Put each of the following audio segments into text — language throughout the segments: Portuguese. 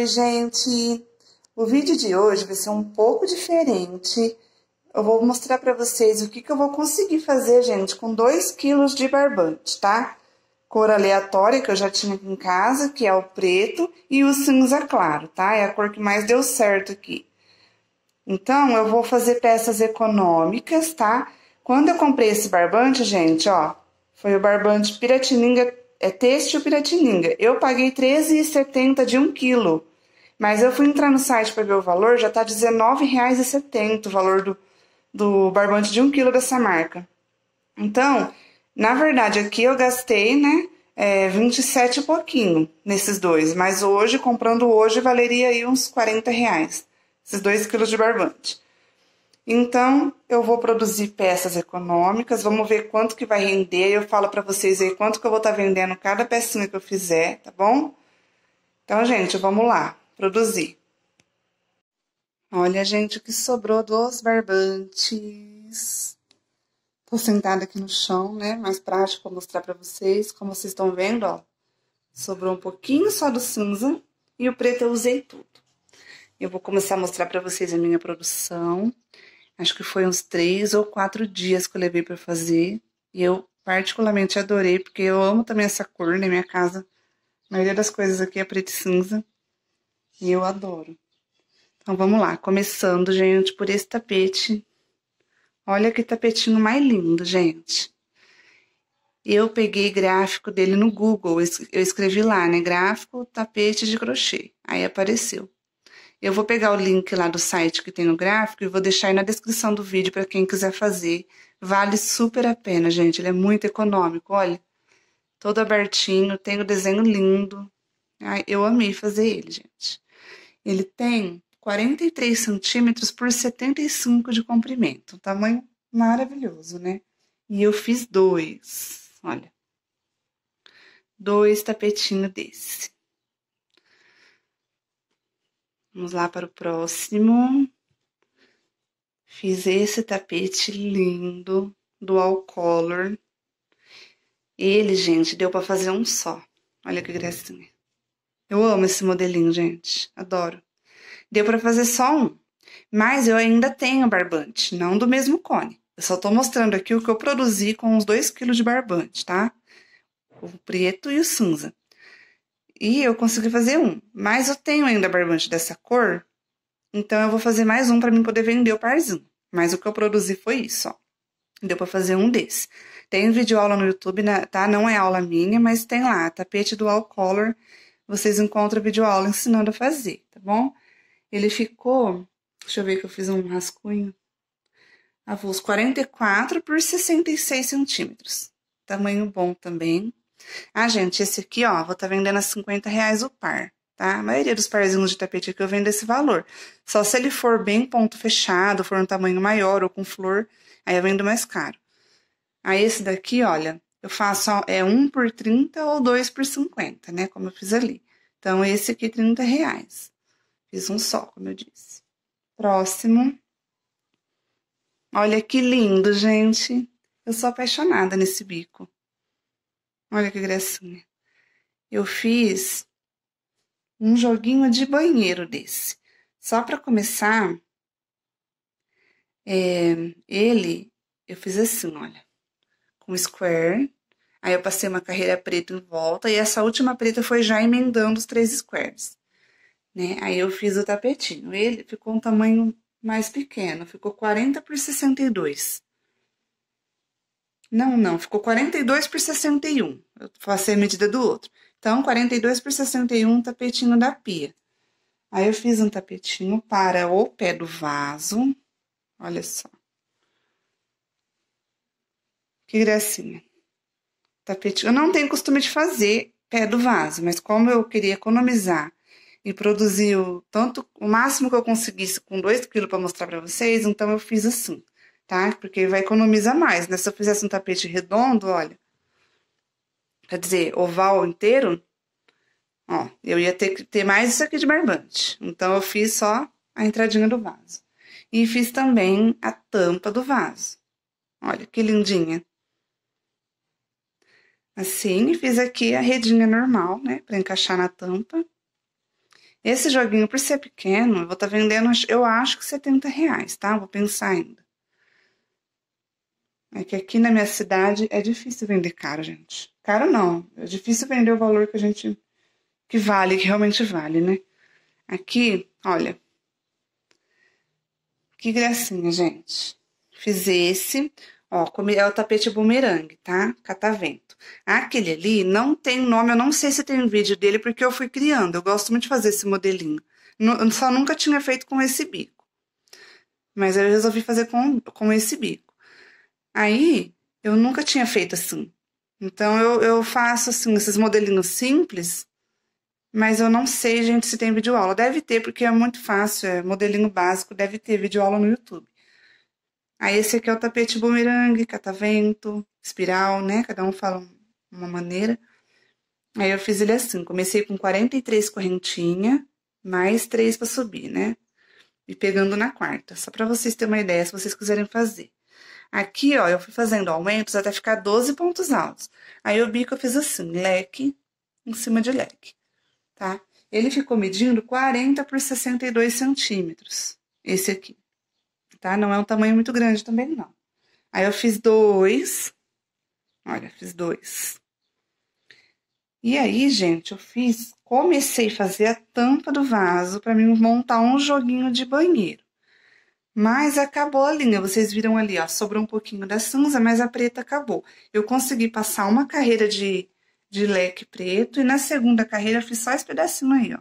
Oi, gente! O vídeo de hoje vai ser um pouco diferente. Eu vou mostrar para vocês o que, que eu vou conseguir fazer, gente, com 2 quilos de barbante, tá? Cor aleatória que eu já tinha aqui em casa, que é o preto, e o cinza claro, tá? É a cor que mais deu certo aqui. Então, eu vou fazer peças econômicas, tá? Quando eu comprei esse barbante, gente, ó, foi o barbante Piratininga, é têxtil Piratininga. Eu paguei R$13,70 de 1 um quilo. Mas eu fui entrar no site para ver o valor, já tá R$19,70 o valor do, do barbante de 1 kg dessa marca. Então, na verdade, aqui eu gastei, né, é, 27 e pouquinho nesses dois. Mas hoje, comprando hoje, valeria aí uns 40 reais, esses 2 quilos de barbante. Então, eu vou produzir peças econômicas, vamos ver quanto que vai render. Eu falo para vocês aí quanto que eu vou estar tá vendendo cada pecinha que eu fizer, tá bom? Então, gente, vamos lá produzir. Olha, gente, o que sobrou dos barbantes. Tô sentada aqui no chão, né? Mais prático pra mostrar pra vocês. Como vocês estão vendo, ó. Sobrou um pouquinho só do cinza. E o preto eu usei tudo. Eu vou começar a mostrar pra vocês a minha produção. Acho que foi uns três ou quatro dias que eu levei pra fazer. E eu particularmente adorei, porque eu amo também essa cor na né? minha casa. A maioria das coisas aqui é preto e cinza. E eu adoro. Então vamos lá, começando, gente, por esse tapete. Olha que tapetinho mais lindo, gente. Eu peguei gráfico dele no Google, eu escrevi lá, né? Gráfico tapete de crochê. Aí apareceu. Eu vou pegar o link lá do site que tem no gráfico e vou deixar aí na descrição do vídeo para quem quiser fazer. Vale super a pena, gente. Ele é muito econômico, olha. Todo abertinho, tem o desenho lindo. Ai, eu amei fazer ele, gente. Ele tem 43 centímetros por 75 de comprimento. Um tamanho maravilhoso, né? E eu fiz dois, olha. Dois tapetinhos desse. Vamos lá para o próximo. Fiz esse tapete lindo dual Color. Ele, gente, deu para fazer um só. Olha que gracinha. Eu amo esse modelinho, gente. Adoro. Deu para fazer só um, mas eu ainda tenho barbante, não do mesmo cone. Eu só tô mostrando aqui o que eu produzi com os 2 kg de barbante, tá? O preto e o cinza. E eu consegui fazer um, mas eu tenho ainda barbante dessa cor, então eu vou fazer mais um para mim poder vender o parzinho. Mas o que eu produzi foi isso, ó. Deu para fazer um desse. Tem vídeo aula no YouTube, né? tá? Não é aula minha, mas tem lá, tapete dual color vocês encontram a videoaula ensinando a fazer, tá bom? Ele ficou, deixa eu ver que eu fiz um rascunho, avulso 44 por 66 centímetros, tamanho bom também. Ah, gente, esse aqui, ó, vou tá vendendo a 50 reais o par, tá? A maioria dos parzinhos de tapete aqui eu vendo esse valor. Só se ele for bem ponto fechado, for um tamanho maior ou com flor, aí eu vendo mais caro. Aí esse daqui, olha, eu faço é um por 30 ou dois por 50, né? Como eu fiz ali. Então, esse aqui, 30 reais. Fiz um só, como eu disse. Próximo. Olha que lindo, gente. Eu sou apaixonada nesse bico. Olha que gracinha. Eu fiz um joguinho de banheiro desse. Só para começar, é, ele, eu fiz assim, olha com square. Aí eu passei uma carreira preta em volta e essa última preta foi já emendando os três squares. Né? Aí eu fiz o tapetinho. Ele ficou um tamanho mais pequeno, ficou 40 por 62. Não, não, ficou 42 por 61. Eu passei a medida do outro. Então, 42 por 61, tapetinho da pia. Aí, eu fiz um tapetinho para o pé do vaso. Olha só. Que gracinha. Assim, tapete. Eu não tenho costume de fazer pé do vaso, mas como eu queria economizar e produzir o tanto o máximo que eu conseguisse com 2 kg para mostrar para vocês, então eu fiz assim, tá? Porque vai economizar mais, né? Se eu fizesse um tapete redondo, olha, quer dizer, oval inteiro, ó, eu ia ter que ter mais isso aqui de barbante. Então eu fiz só a entradinha do vaso. E fiz também a tampa do vaso. Olha que lindinha. Assim, fiz aqui a redinha normal, né, para encaixar na tampa. Esse joguinho, por ser pequeno, eu vou estar tá vendendo, eu acho que 70 reais, tá? Vou pensar ainda. É que aqui na minha cidade é difícil vender caro, gente. Caro não, é difícil vender o valor que a gente, que vale, que realmente vale, né? Aqui, olha, que gracinha, gente. Fiz esse. Ó, é o tapete bumerangue, tá? Catavento. Aquele ali não tem nome, eu não sei se tem um vídeo dele, porque eu fui criando. Eu gosto muito de fazer esse modelinho. Eu só nunca tinha feito com esse bico. Mas eu resolvi fazer com, com esse bico. Aí, eu nunca tinha feito assim. Então, eu, eu faço, assim, esses modelinhos simples, mas eu não sei, gente, se tem vídeo aula Deve ter, porque é muito fácil, é modelinho básico, deve ter vídeo aula no YouTube. Aí esse aqui é o tapete bumerangue, catavento, espiral, né? Cada um fala uma maneira. Aí eu fiz ele assim, comecei com 43 correntinha, mais três para subir, né? E pegando na quarta, só para vocês terem uma ideia, se vocês quiserem fazer. Aqui, ó, eu fui fazendo aumentos até ficar 12 pontos altos. Aí o bico eu fiz assim, leque em cima de leque, tá? Ele ficou medindo 40 por 62 centímetros, esse aqui tá? Não é um tamanho muito grande também, não. Aí eu fiz dois. Olha, fiz dois. E aí, gente, eu fiz, comecei a fazer a tampa do vaso para mim montar um joguinho de banheiro. Mas acabou a linha, vocês viram ali, ó, sobrou um pouquinho da cinza, mas a preta acabou. Eu consegui passar uma carreira de, de leque preto e na segunda carreira eu fiz só esse pedacinho aí, ó.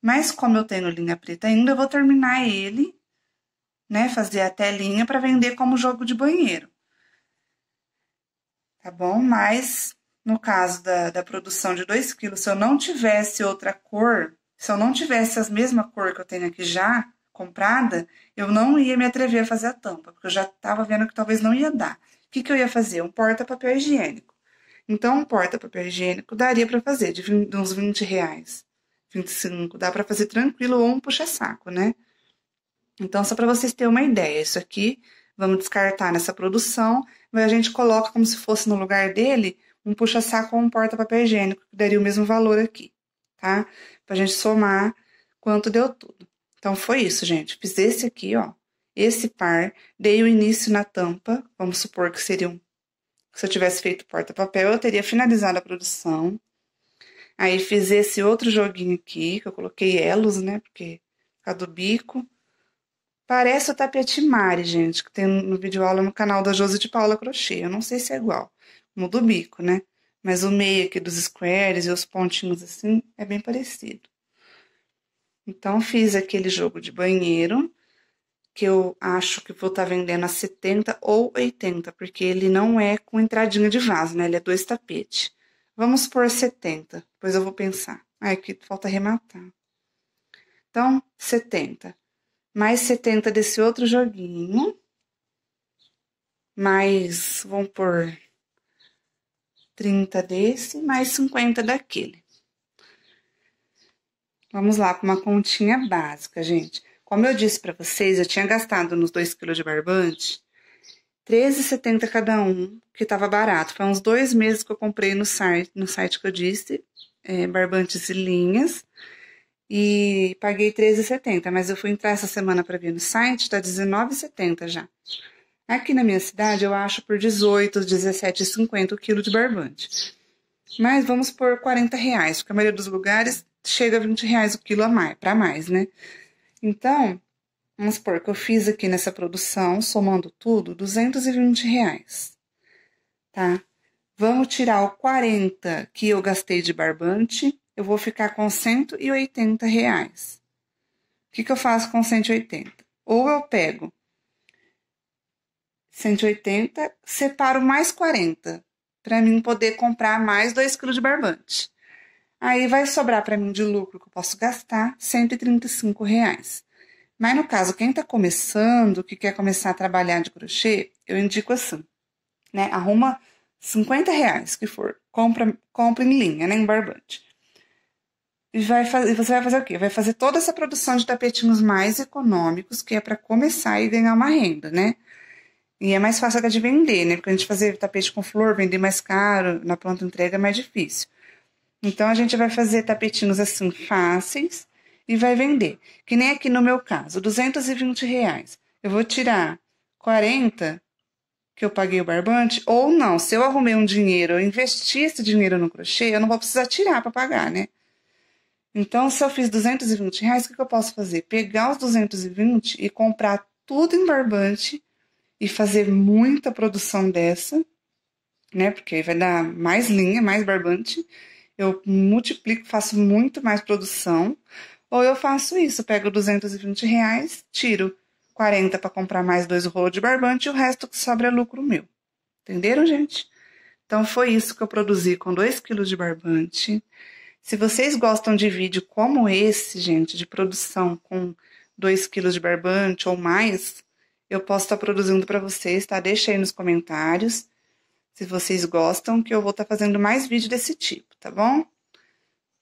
Mas como eu tenho linha preta ainda, eu vou terminar ele né, fazer a telinha para vender como jogo de banheiro. Tá bom? Mas no caso da, da produção de 2 quilos, se eu não tivesse outra cor, se eu não tivesse a mesma cor que eu tenho aqui já comprada, eu não ia me atrever a fazer a tampa, porque eu já estava vendo que talvez não ia dar. O que, que eu ia fazer? Um porta-papel higiênico. Então, um porta-papel higiênico daria para fazer de, 20, de uns 20 reais, 25, dá para fazer tranquilo ou um puxa-saco, né? Então, só para vocês terem uma ideia, isso aqui vamos descartar nessa produção, mas a gente coloca como se fosse no lugar dele um puxa-saco ou um porta-papel higiênico, que daria o mesmo valor aqui, tá? Pra gente somar quanto deu tudo. Então, foi isso, gente. Fiz esse aqui, ó, esse par, dei o início na tampa, vamos supor que seria um... Se eu tivesse feito porta-papel, eu teria finalizado a produção. Aí, fiz esse outro joguinho aqui, que eu coloquei elos, né, porque... Por do bico Parece o tapete mare, gente, que tem no vídeo aula no canal da Josi de Paula Crochê. Eu não sei se é igual, muda o bico, né? Mas o meio aqui dos squares e os pontinhos assim é bem parecido. Então, fiz aquele jogo de banheiro, que eu acho que vou estar tá vendendo a 70 ou 80, porque ele não é com entradinha de vaso, né? Ele é dois tapetes. Vamos por 70, depois eu vou pensar. Ai, aqui que falta arrematar. Então, 70 mais 70 desse outro joguinho, mais, vão por 30 desse, mais 50 daquele. Vamos lá para uma continha básica, gente. Como eu disse para vocês, eu tinha gastado nos 2 kg de barbante 13,70 cada um, que estava barato. Foi uns dois meses que eu comprei no site, no site que eu disse, é, barbantes e linhas e paguei 13,70, mas eu fui entrar essa semana para ver no site, tá 19,70 já. Aqui na minha cidade eu acho por 18, 17,50 o quilo de barbante. Mas vamos por 40 reais, porque a maioria dos lugares chega a 20 reais o quilo mais, para mais, né? Então, vamos supor que eu fiz aqui nessa produção, somando tudo, 220 reais, tá? Vamos tirar o 40 que eu gastei de barbante, eu vou ficar com 180 reais. O que, que eu faço com 180? Ou eu pego 180, separo mais 40 para mim poder comprar mais 2 kg de barbante. Aí vai sobrar para mim de lucro que eu posso gastar 135 reais. Mas no caso, quem está começando, que quer começar a trabalhar de crochê, eu indico assim, né? Arruma 50 reais que for, compra, compra em linha, né? Em barbante. E vai fazer, você vai fazer o quê? Vai fazer toda essa produção de tapetinhos mais econômicos, que é para começar e ganhar uma renda, né? E é mais fácil até de vender, né? Porque a gente fazer tapete com flor, vender mais caro, na pronta entrega é mais difícil. Então a gente vai fazer tapetinhos assim fáceis e vai vender. Que nem aqui no meu caso, 220 reais. Eu vou tirar 40 que eu paguei o barbante, ou não, se eu arrumei um dinheiro, eu investi esse dinheiro no crochê, eu não vou precisar tirar para pagar, né? Então, se eu fiz 220 reais, o que eu posso fazer? Pegar os 220 e comprar tudo em barbante e fazer muita produção dessa, né? Porque aí vai dar mais linha, mais barbante. Eu multiplico, faço muito mais produção. Ou eu faço isso, pego 220 reais, tiro 40 para comprar mais dois rolos de barbante e o resto que sobra é lucro meu. Entenderam, gente? Então, foi isso que eu produzi com 2 quilos de barbante. Se vocês gostam de vídeo como esse, gente, de produção com 2 quilos de barbante ou mais, eu posso estar tá produzindo para vocês, tá? Deixa aí nos comentários se vocês gostam, que eu vou estar tá fazendo mais vídeo desse tipo, tá bom?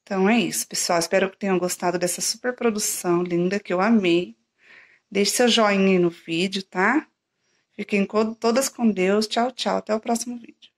Então é isso, pessoal. Espero que tenham gostado dessa super produção linda que eu amei. Deixe seu joinha aí no vídeo, tá? Fiquem todas com Deus. Tchau, tchau. Até o próximo vídeo.